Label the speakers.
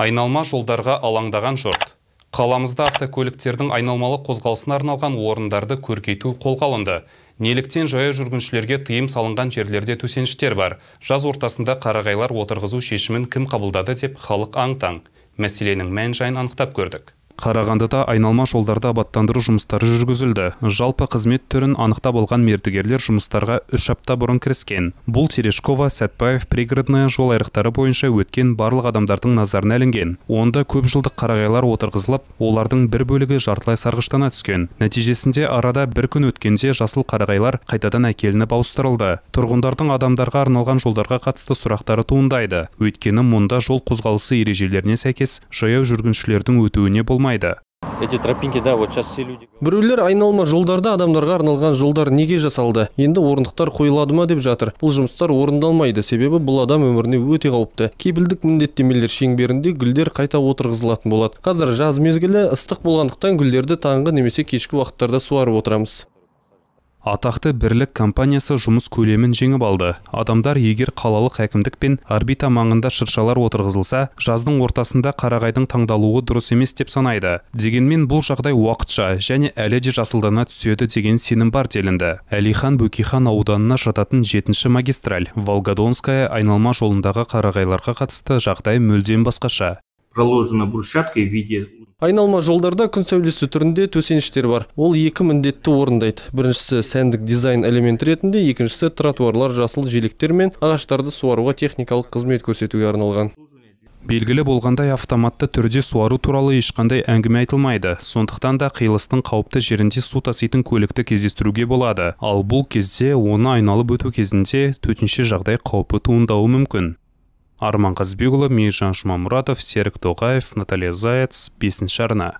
Speaker 1: айналма жолдарға алаңдаған жұрт қаламызда автокөліктердің айналмалы қозғалысына арналған орындарды көркейту қолға алынды неліктен жаяу жүргіншілерге тыйым салынған жерлерде төсеніштер бар жаз ортасында қарағайлар отырғызу шешімін кім қабылдады деп халық аң мәселенің мән жайын анықтап көрдік қарағандыда айналма жолдарда абаттандыру жұмыстары жүргізілді жалпы қызмет түрін анықтап алған мердігерлер жұмыстарға үш апта бұрын кіріскен бұл терешкова сәтбаев пригородная жол айрықтары бойынша өткен барлық адамдардың назарына ілінген онда көп жылдық қарағайлар отырғызылып олардың бір бөлігі жартылай сарғыштана түскен нәтижесінде арада бір күн өткенде жасыл қарағайлар қайтадан әкелініп ауыстырылды тұрғындардың адамдарға арналған жолдарға қатысты сұрақтары туындайды өйткені мұнда жол қозғалысы ережелеріне сәйкес жаяу жүргіншілердің өтуіне болмайды болмайды
Speaker 2: эти тропинки да вот сейчас все люди біреулер айналма жолдарда адамдарға арналған жолдар неге жасалды енді орындықтар қойылады ма деп жатыр бұл жұмыстар орындалмайды себебі бұл адам өміріне өте қауіпті кепілдік міндеттемелер шеңберінде гүлдер қайта отырғызылатын болады қазір жаз мезгілі ыстық болғандықтан гүлдерді таңғы немесе кешкі
Speaker 1: уақыттарда суарып отырамыз атақты бірлік компаниясы жұмыс көлемін жеңіп алды адамдар егер қалалық әкімдік пен орбита маңында шыршалар отырғызылса жаздың ортасында қарағайдың таңдалуы дұрыс емес деп санайды дегенмен бұл жағдай уақытша және әлі де жасылдана түседі деген сенім бар делінді әлихан бөкейхан ауданына жататын жетінші магистраль волгодонская айналма жолындағы қарағайларға қатысты жағдай мүлдем басқаша
Speaker 2: проложена брусчатка в виде
Speaker 1: айналма жолдарда
Speaker 2: күн сәулесі түрінде төсеніштер бар ол екі міндетті орындайды біріншісі сәндік дизайн элементі ретінде екіншісі тротуарлар
Speaker 1: жасыл желектер мен ағаштарды суаруға техникалық қызмет көрсетуге арналған белгілі болғандай автоматты түрде суару туралы ешқандай әңгіме айтылмайды сондықтан да қиылыстың қауіпті жерінде су таситын көлікті кездестіруге болады ал бұл кезде оны айналып өту кезінде төтенше жағдай қаупі туындауы мүмкін арман қазбекұлы мейіржан жұмамұратов серік тоқаев наталья заяц бесінші арна